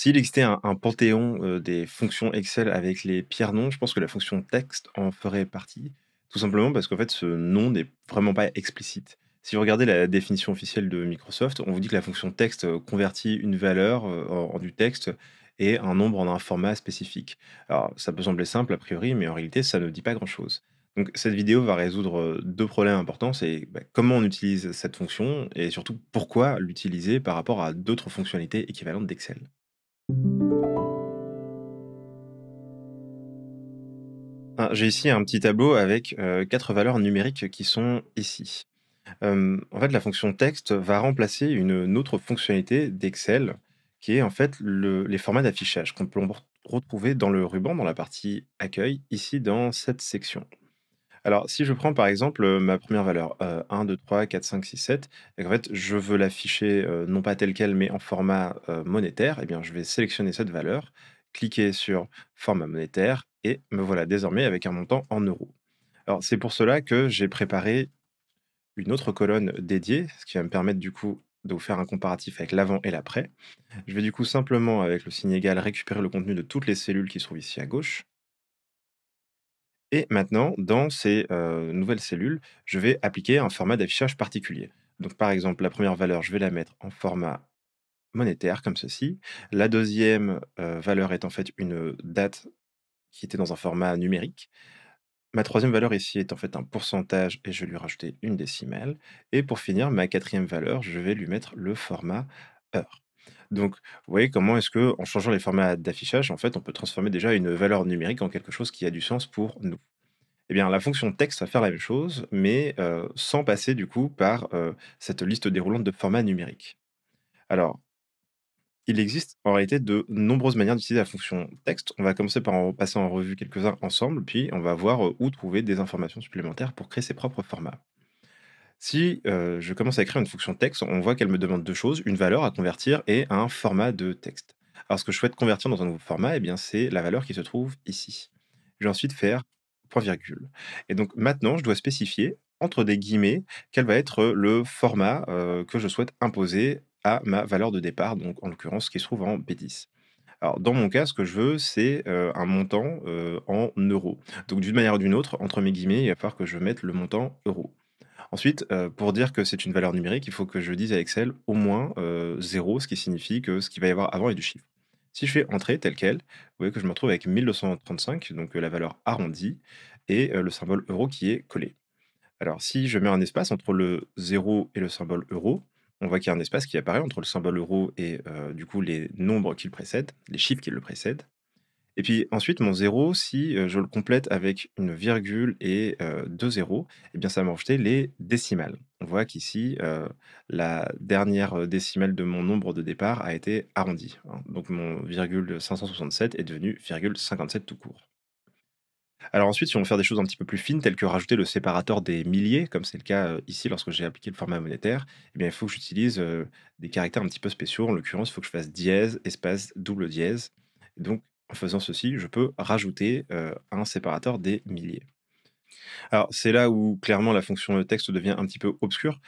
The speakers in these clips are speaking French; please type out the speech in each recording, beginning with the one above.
S'il existait un, panthéon des fonctions Excel avec les pierres noms, je pense que la fonction texte en ferait partie, tout simplement parce qu'en fait, ce nom n'est vraiment pas explicite. Si vous regardez la définition officielle de Microsoft, on vous dit que la fonction texte convertit une valeur en, du texte et un nombre en un format spécifique. Alors, ça peut sembler simple a priori, mais en réalité, ça ne dit pas grand-chose. Donc, cette vidéo va résoudre deux problèmes importants, c'est bah, comment on utilise cette fonction et surtout pourquoi l'utiliser par rapport à d'autres fonctionnalités équivalentes d'Excel. j'ai ici un petit tableau avec euh, quatre valeurs numériques qui sont ici. en fait, la fonction texte va remplacer une, autre fonctionnalité d'Excel qui est en fait les formats d'affichage qu'on peut retrouver dans le ruban, dans la partie accueil, ici dans cette section. Alors, si je prends par exemple euh, ma première valeur, 1, 2, 3, 4, 5, 6, 7, et en fait, je veux l'afficher euh, non pas tel quel, mais en format monétaire, eh bien, je vais sélectionner cette valeur, cliquer sur format monétaire et me voilà désormais avec un montant en euros. Alors c'est pour cela que j'ai préparé une autre colonne dédiée, ce qui va me permettre du coup de vous faire un comparatif avec l'avant et l'après. Je vais du coup simplement avec le signe égal récupérer le contenu de toutes les cellules qui se trouvent ici à gauche. Et maintenant, dans ces euh, nouvelles cellules, je vais appliquer un format d'affichage particulier. Donc par exemple, la première valeur, je vais la mettre en format monétaire comme ceci. La deuxième valeur est en fait une date qui était dans un format numérique. Ma troisième valeur ici est en fait un pourcentage et je vais lui rajouter une décimale. Et pour finir, ma quatrième valeur, je vais lui mettre le format heure. Donc, vous voyez comment est-ce que, en changeant les formats d'affichage, en fait, on peut transformer déjà une valeur numérique en quelque chose qui a du sens pour nous. Eh bien, la fonction texte va faire la même chose, mais sans passer du coup par cette liste déroulante de formats numériques. Alors, il existe en réalité de nombreuses manières d'utiliser la fonction texte. On va commencer par en passer en revue quelques-uns ensemble, puis on va voir euh, où trouver des informations supplémentaires pour créer ses propres formats. Si euh, je commence à écrire une fonction texte, on voit qu'elle me demande deux choses, une valeur à convertir et un format de texte. Alors ce que je souhaite convertir dans un nouveau format, eh bien c'est la valeur qui se trouve ici. Je vais ensuite faire point virgule. Et donc maintenant, je dois spécifier entre des guillemets quel va être le format euh, que je souhaite imposer à ma valeur de départ, donc en l'occurrence qui se trouve en B10. Alors, dans mon cas, ce que je veux, c'est euh, un montant euh, en euros. Donc, d'une manière ou d'une autre, entre mes guillemets, il va falloir que je mette le montant euros. Ensuite, euh, pour dire que c'est une valeur numérique, il faut que je dise à Excel au moins 0, ce qui signifie que ce qu'il va y avoir avant est du chiffre. Si je fais entrer tel quel, vous voyez que je me retrouve avec 1235, donc la valeur arrondie, et le symbole euro qui est collé. Alors, si je mets un espace entre le 0 et le symbole euro, on voit qu'il y a un espace qui apparaît entre le symbole euro et euh, du coup les nombres qui le précèdent, les chiffres qui le précèdent. Et puis ensuite, mon 0, si euh, je le complète avec une virgule et euh, deux zéros, eh bien ça m'a me les décimales. On voit qu'ici, la dernière décimale de mon nombre de départ a été arrondie. Hein. Donc mon virgule 567 est devenu virgule 57 tout court. Alors ensuite, si on veut faire des choses un petit peu plus fines, telles que rajouter le séparateur des milliers, comme c'est le cas euh, ici lorsque j'ai appliqué le format monétaire, eh bien, il faut que j'utilise euh, des caractères un petit peu spéciaux. En l'occurrence, il faut que je fasse dièse, espace, double dièse. donc, en faisant ceci, je peux rajouter euh, un séparateur des milliers. Alors, c'est là où clairement la fonction de texte devient un petit peu obscure.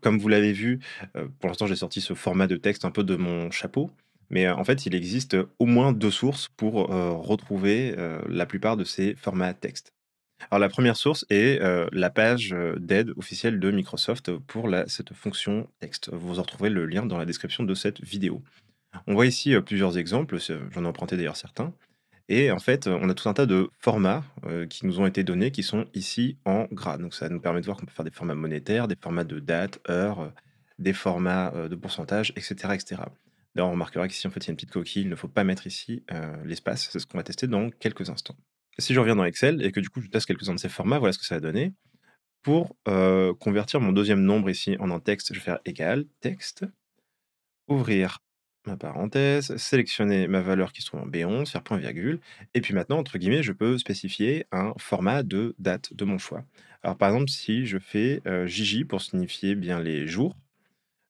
comme vous l'avez vu, pour l'instant, j'ai sorti ce format de texte un peu de mon chapeau. Mais euh, en fait, il existe au moins deux sources pour retrouver la plupart de ces formats texte. Alors la première source est la page d'aide officielle de Microsoft pour cette fonction texte. Vous en retrouvez le lien dans la description de cette vidéo. On voit ici plusieurs exemples, j'en ai emprunté d'ailleurs certains. Et en fait, on a tout un tas de formats qui nous ont été donnés qui sont ici en gras. Donc ça nous permet de voir qu'on peut faire des formats monétaires, des formats de date, heure, des formats de pourcentage, etc. etc on remarquera qu'ici, en fait, il y a une petite coquille, il ne faut pas mettre ici euh, l'espace. C'est ce qu'on va tester dans quelques instants. Si je reviens dans Excel et que du coup, je teste quelques-uns de ces formats, voilà ce que ça va donner. Pour euh, convertir mon deuxième nombre ici en un texte, je vais faire égal, texte, ouvrir ma parenthèse, sélectionner ma valeur qui se trouve en B11, faire point virgule, et puis maintenant, entre guillemets, je peux spécifier un format de date de mon choix. Alors par exemple, si je fais JJ euh, pour signifier bien les jours,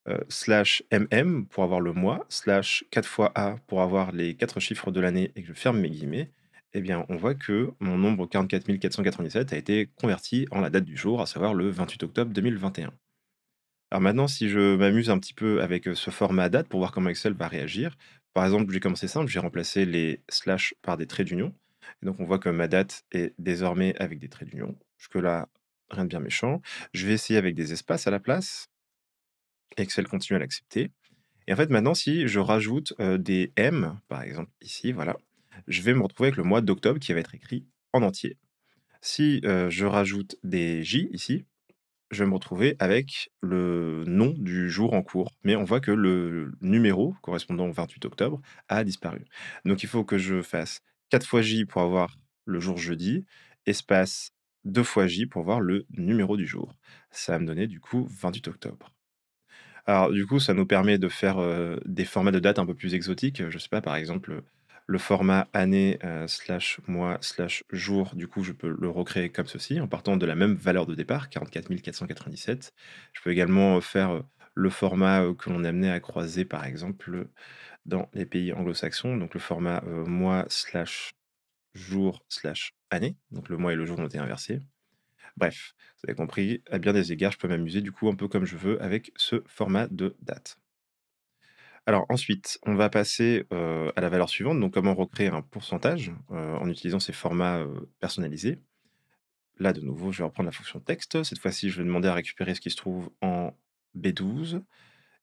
euh, slash mm pour avoir le mois, slash 4 fois a pour avoir les 4 chiffres de l'année et que je ferme mes guillemets, eh bien, on voit que mon nombre 44 a été converti en la date du jour, à savoir le 28 octobre 2021. Alors maintenant, si je m'amuse un petit peu avec euh, ce format date pour voir comment Excel va réagir, par exemple, j'ai commencé simple, j'ai remplacé les slash par des traits d'union. donc, on voit que ma date est désormais avec des traits d'union. Jusque-là, rien de bien méchant. Je vais essayer avec des espaces à la place. Excel continue à l'accepter. Et en fait, maintenant, si je rajoute euh, des M, par exemple ici, voilà, je vais me retrouver avec le mois d'octobre qui va être écrit en entier. Si euh, je rajoute des J ici, je vais me retrouver avec le nom du jour en cours. Mais on voit que le numéro correspondant au 28 octobre a disparu. Donc il faut que je fasse 4 fois J pour avoir le jour jeudi, espace 2 fois J pour voir le numéro du jour. Ça va me donner du coup 28 octobre. Alors, du coup, ça nous permet de faire euh, des formats de date un peu plus exotiques. Je ne sais pas, par exemple, le format année euh, slash mois slash jour, du coup, je peux le recréer comme ceci, en partant de la même valeur de départ, 44 497. Je peux également euh, faire le format que l'on amenait à croiser, par exemple, dans les pays anglo-saxons, donc le format mois slash jour slash année. Donc le mois et le jour ont été inversés. Bref, vous avez compris, à bien des égards, je peux m'amuser du coup un peu comme je veux avec ce format de date. Alors ensuite, on va passer euh, à la valeur suivante, donc comment recréer un pourcentage euh, en utilisant ces formats euh, personnalisés. Là, de nouveau, je vais reprendre la fonction texte. Cette fois-ci, je vais demander à récupérer ce qui se trouve en B12.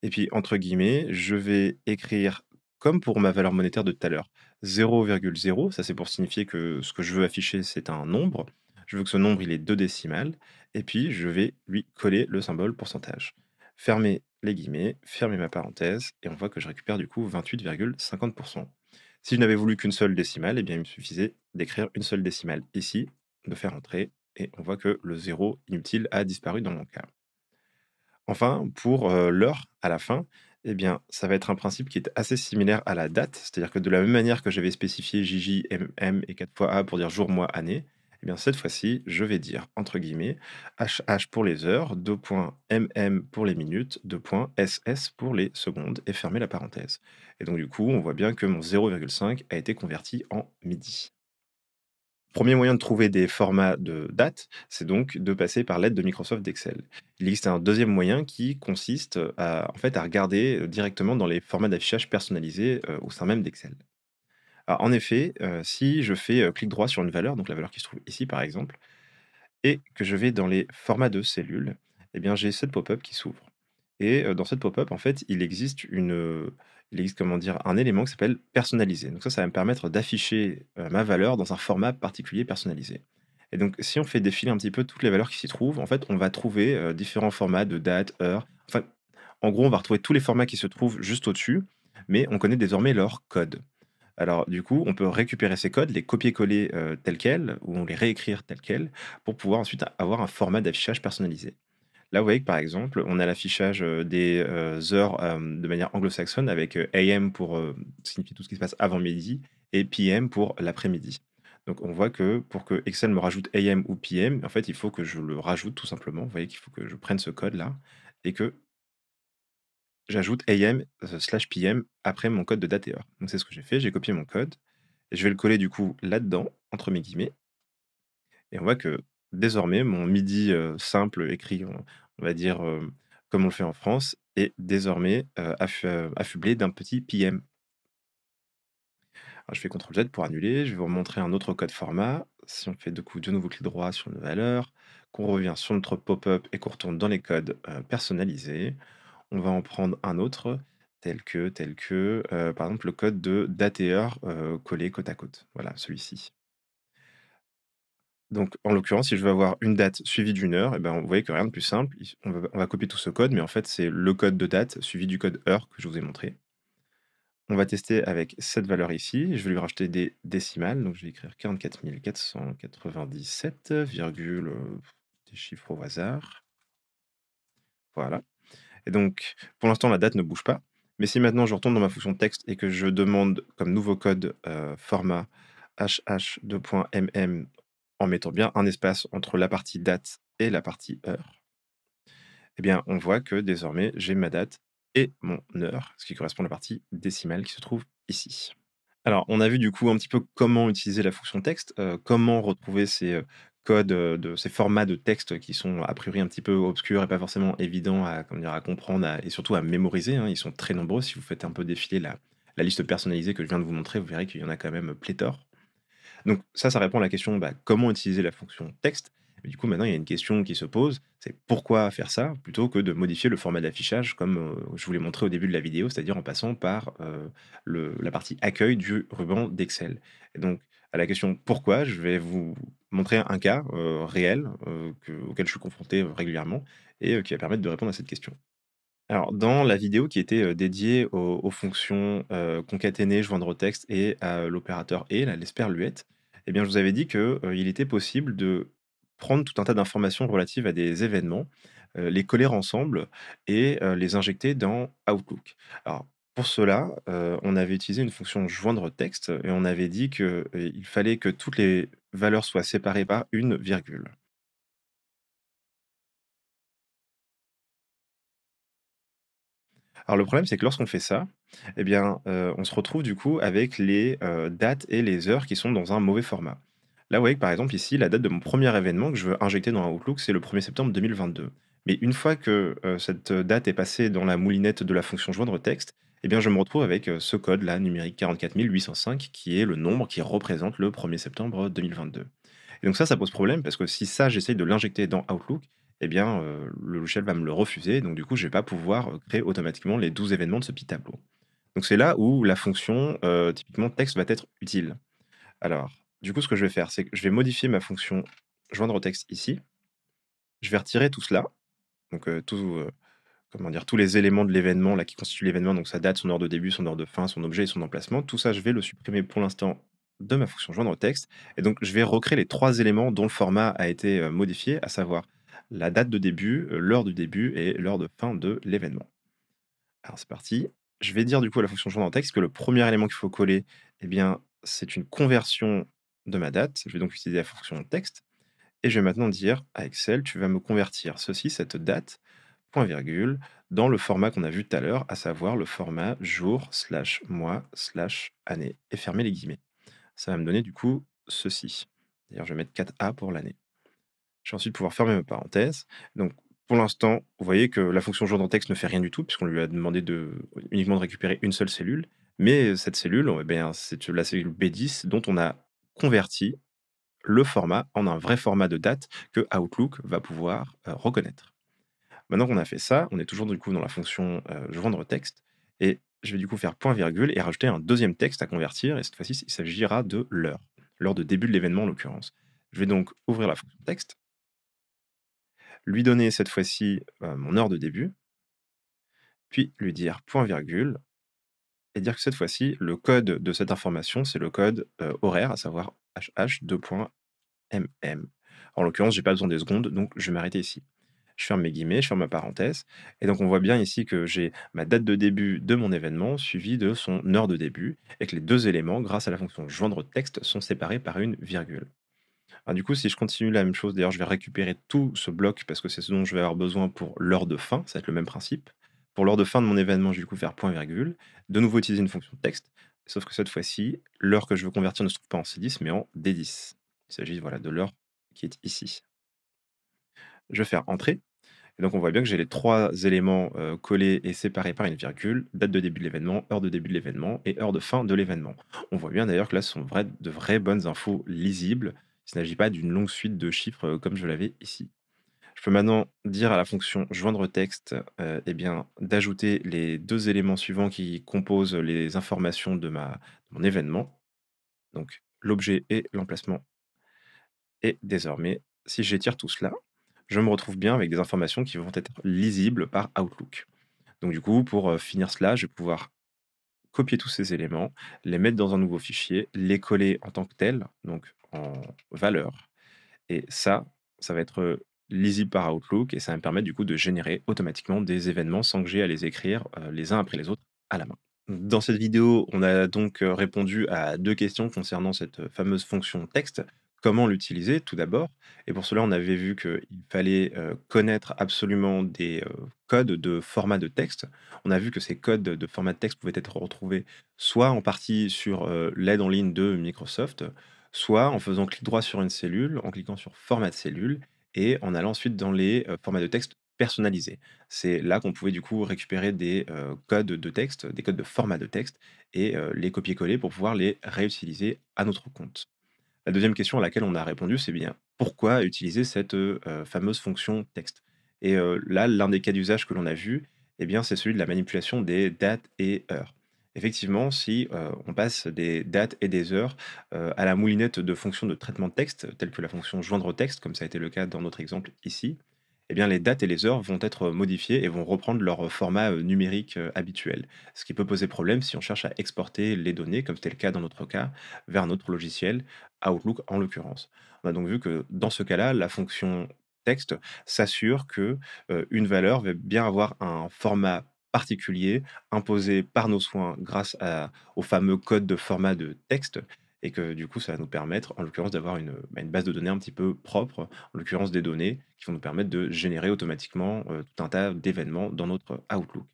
Et puis, entre guillemets, je vais écrire comme pour ma valeur monétaire de tout à l'heure. 0,0, ça c'est pour signifier que ce que je veux afficher, c'est un nombre. Je veux que ce nombre, il est deux décimales. Et puis, je vais lui coller le symbole pourcentage. Fermer les guillemets, fermer ma parenthèse, et on voit que je récupère du coup 28,50%. Si je n'avais voulu qu'une seule décimale, eh bien, il me suffisait d'écrire une seule décimale ici, de faire entrer, et on voit que le zéro inutile a disparu dans mon cas. Enfin, pour euh, l'heure à la fin, eh bien, ça va être un principe qui est assez similaire à la date, c'est-à-dire que de la même manière que j'avais spécifié JJ, MM et 4 fois A pour dire jour, mois, année, eh cette fois-ci, je vais dire, entre guillemets, HH pour les heures, 2.mm pour les minutes, 2.ss pour les secondes, et fermer la parenthèse. Et donc, du coup, on voit bien que mon 0,5 a été converti en midi. Premier moyen de trouver des formats de date, c'est donc de passer par l'aide de Microsoft d'Excel. Il existe un deuxième moyen qui consiste en fait, à regarder euh, directement dans les formats d'affichage personnalisés euh, au sein même d'Excel. Ah, en effet, euh, si je fais euh, clic droit sur une valeur, donc la valeur qui se trouve ici par exemple, et que je vais dans les formats de cellules, eh bien j'ai cette pop-up qui s'ouvre. Et euh, dans cette pop-up, en fait, il existe une, il existe comment dire, un élément qui s'appelle personnalisé. Donc ça, ça va me permettre d'afficher ma valeur dans un format particulier personnalisé. Et donc, si on fait défiler un petit peu toutes les valeurs qui s'y trouvent, en fait, on va trouver différents formats de date, heure. Enfin, en gros, on va retrouver tous les formats qui se trouvent juste au-dessus, mais on connaît désormais leur code. Alors, du coup, on peut récupérer ces codes, les copier-coller tel euh, tels quels, ou les réécrire tels quels, pour pouvoir ensuite avoir un format d'affichage personnalisé. Là, vous voyez que par exemple, on a l'affichage euh, des euh, heures de manière anglo-saxonne avec AM pour signifier tout ce qui se passe avant midi et PM pour l'après-midi. Donc on voit que pour que Excel me rajoute AM ou PM, en fait, il faut que je le rajoute tout simplement. Vous voyez qu'il faut que je prenne ce code-là et que j'ajoute AM euh, slash PM après mon code de date et heure. Donc c'est ce que j'ai fait, j'ai copié mon code, je vais le coller du coup là-dedans, entre mes guillemets, et on voit que désormais mon midi euh, simple écrit, on, va dire euh, comme on le fait en France, est désormais affublé d'un petit PM. je fais CTRL Z pour annuler, je vais vous montrer un autre code format. Si on fait de, coup, de nouveau clic droit sur une valeur, qu'on revient sur notre pop-up et qu'on retourne dans les codes personnalisés, on va en prendre un autre, tel que, tel que euh, par exemple, le code de date et heure collé côte à côte. Voilà, celui-ci. Donc, en l'occurrence, si je veux avoir une date suivie d'une heure, et eh ben, vous voyez que rien de plus simple. On va, copier tout ce code, mais en fait, c'est le code de date suivi du code heure que je vous ai montré. On va tester avec cette valeur ici. Je vais lui racheter des décimales. Donc, je vais écrire 44 497, des chiffres au hasard. Voilà. Et donc, pour l'instant, la date ne bouge pas. Mais si maintenant je retourne dans ma fonction texte et que je demande comme nouveau code euh, format hh2.mm en mettant bien un espace entre la partie date et la partie heure, eh bien, on voit que désormais, j'ai ma date et mon heure, ce qui correspond à la partie décimale qui se trouve ici. Alors, on a vu du coup un petit peu comment utiliser la fonction texte, euh, comment retrouver ces euh, codes, euh, de ces formats de texte qui sont a priori un petit peu obscurs et pas forcément évidents à, à comprendre et surtout à mémoriser. Hein. Ils sont très nombreux. Si vous faites un peu défiler la, liste personnalisée que je viens de vous montrer, vous verrez qu'il y en a quand même pléthore. Donc ça, ça répond à la question bah, comment utiliser la fonction texte du coup, maintenant, il y a une question qui se pose, c'est pourquoi faire ça plutôt que de modifier le format d'affichage comme euh, je vous l'ai montré au début de la vidéo, c'est-à-dire en passant par euh, la partie accueil du ruban d'Excel. Et donc, à la question pourquoi, je vais vous montrer un cas euh, réel auquel je suis confronté régulièrement et qui va permettre de répondre à cette question. Alors, dans la vidéo qui était dédiée aux, fonctions concaténées, joindre au texte et à l'opérateur et, l'espère luette, eh bien, je vous avais dit qu'il était possible de prendre tout un tas d'informations relatives à des événements, les coller ensemble et les injecter dans Outlook. Alors, pour cela, on avait utilisé une fonction joindre texte et on avait dit qu'il fallait que toutes les valeurs soient séparées par une virgule. Alors le problème, c'est que lorsqu'on fait ça, eh bien, on se retrouve du coup avec les dates et les heures qui sont dans un mauvais format. Là, vous voyez que par exemple, ici, la date de mon premier événement que je veux injecter dans Outlook, c'est le 1er septembre 2022. Mais une fois que euh, cette euh, date est passée dans la moulinette de la fonction joindre texte, eh bien, je me retrouve avec euh, ce code là, numérique 44805, qui est le nombre qui représente le 1er septembre 2022. Et donc ça, ça pose problème parce que si ça, j'essaye de l'injecter dans Outlook, eh bien, le logiciel va me le refuser. Donc du coup, je ne vais pas pouvoir créer automatiquement les 12 événements de ce petit tableau. Donc c'est là où la fonction, typiquement texte, va être utile. Alors, du coup, ce que je vais faire, c'est que je vais modifier ma fonction joindre au texte ici. Je vais retirer tout cela, donc euh, tout, euh, comment dire, tous les éléments de l'événement qui constituent l'événement, donc sa date, son heure de début, son heure de fin, son objet et son emplacement. Tout ça, je vais le supprimer pour l'instant de ma fonction joindre au texte. Et donc, je vais recréer les trois éléments dont le format a été euh, modifié, à savoir la date de début, l'heure du début et l'heure de fin de l'événement. Alors, c'est parti. Je vais dire du coup à la fonction joindre au texte que le premier élément qu'il faut coller, eh bien, c'est une conversion de ma date. Je vais donc utiliser la fonction texte. Et je vais maintenant dire à Excel, tu vas me convertir ceci, cette date, point virgule, dans le format qu'on a vu tout à l'heure, à savoir le format jour, slash mois, slash année. Et fermer les guillemets. Ça va me donner du coup ceci. D'ailleurs, je vais mettre 4A pour l'année. Je vais ensuite pouvoir fermer mes parenthèses. Donc, pour l'instant, vous voyez que la fonction jour dans texte ne fait rien du tout, puisqu'on lui a demandé de, uniquement de récupérer une seule cellule. Mais cette cellule, eh c'est la cellule B10 dont on a convertit le format en un vrai format de date que Outlook va pouvoir euh, reconnaître. Maintenant qu'on a fait ça, on est toujours du coup dans la fonction euh, joindre texte et je vais du coup faire point virgule et rajouter un deuxième texte à convertir et cette fois-ci il s'agira de l'heure, l'heure de début de l'événement en l'occurrence. Je vais donc ouvrir la fonction texte, lui donner cette fois-ci euh, mon heure de début, puis lui dire point virgule et dire que cette fois-ci, le code de cette information, c'est le code euh, horaire, à savoir hh2.mm. En l'occurrence, je n'ai pas besoin des secondes, donc je vais m'arrêter ici. Je ferme mes guillemets, je ferme ma parenthèse. Et donc, on voit bien ici que j'ai ma date de début de mon événement suivie de son heure de début, et que les deux éléments, grâce à la fonction joindre texte, sont séparés par une virgule. Ah, du coup, si je continue la même chose, d'ailleurs, je vais récupérer tout ce bloc parce que c'est ce dont je vais avoir besoin pour l'heure de fin, ça va être le même principe pour l'heure de fin de mon événement, je vais faire point virgule, de nouveau utiliser une fonction texte, sauf que cette fois-ci, l'heure que je veux convertir ne se trouve pas en C10, mais en D10. Il s'agit voilà, de l'heure qui est ici. Je vais faire entrée, et donc on voit bien que j'ai les trois éléments euh, collés et séparés par une virgule, date de début de l'événement, heure de début de l'événement et heure de fin de l'événement. On voit bien d'ailleurs que là, ce sont de vraies bonnes infos lisibles. Il ne s'agit pas d'une longue suite de chiffres euh, comme je l'avais ici maintenant dire à la fonction joindre texte et euh, eh bien, d'ajouter les deux éléments suivants qui composent les informations de, ma, mon événement, donc l'objet et l'emplacement. Et désormais, si j'étire tout cela, je me retrouve bien avec des informations qui vont être lisibles par Outlook. Donc du coup, pour euh, finir cela, je vais pouvoir copier tous ces éléments, les mettre dans un nouveau fichier, les coller en tant que tel, donc en valeur. Et ça, ça va être euh, lisible par Outlook et ça me permet du coup de générer automatiquement des événements sans que j'ai à les écrire euh, les uns après les autres à la main. Dans cette vidéo, on a donc euh, répondu à deux questions concernant cette euh, fameuse fonction texte. Comment l'utiliser tout d'abord Et pour cela, on avait vu qu'il fallait connaître absolument des codes de format de texte. On a vu que ces codes de format de texte pouvaient être retrouvés soit en partie sur l'aide en ligne de Microsoft, soit en faisant clic droit sur une cellule, en cliquant sur format de cellule, et en allant ensuite dans les formats de texte personnalisés. C'est là qu'on pouvait du coup récupérer des codes de texte, des codes de format de texte, et les copier-coller pour pouvoir les réutiliser à notre compte. La deuxième question à laquelle on a répondu, c'est bien pourquoi utiliser cette fameuse fonction texte Et là, l'un des cas d'usage que l'on a vu, eh c'est celui de la manipulation des dates et heures effectivement, si euh, on passe des dates et des heures euh, à la moulinette de fonctions de traitement de texte, telle que la fonction joindre texte, comme ça a été le cas dans notre exemple ici, eh bien, les dates et les heures vont être modifiées et vont reprendre leur format euh, numérique habituel, ce qui peut poser problème si on cherche à exporter les données, comme c'était le cas dans notre cas, vers un autre logiciel, Outlook en l'occurrence. On bah, a donc vu que dans ce cas-là, la fonction texte s'assure que une valeur va bien avoir un format particulier imposé par nos soins grâce à, au fameux code de format de texte et que du coup ça va nous permettre en l'occurrence d'avoir une, bah, base de données un petit peu propre, en l'occurrence des données qui vont nous permettre de générer automatiquement euh, tout un tas d'événements dans notre Outlook.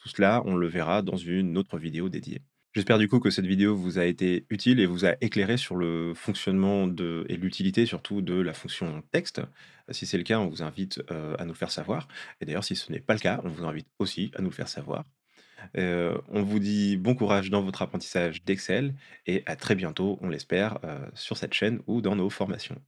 Tout cela, on le verra dans une autre vidéo dédiée. J'espère du coup que cette vidéo vous a été utile et vous a éclairé sur le fonctionnement de, et l'utilité surtout de la fonction texte. Si c'est le cas, on vous invite euh, à nous le faire savoir. Et d'ailleurs, si ce n'est pas le cas, on vous invite aussi à nous le faire savoir. Euh, on vous dit bon courage dans votre apprentissage d'Excel et à très bientôt, on l'espère, euh, sur cette chaîne ou dans nos formations.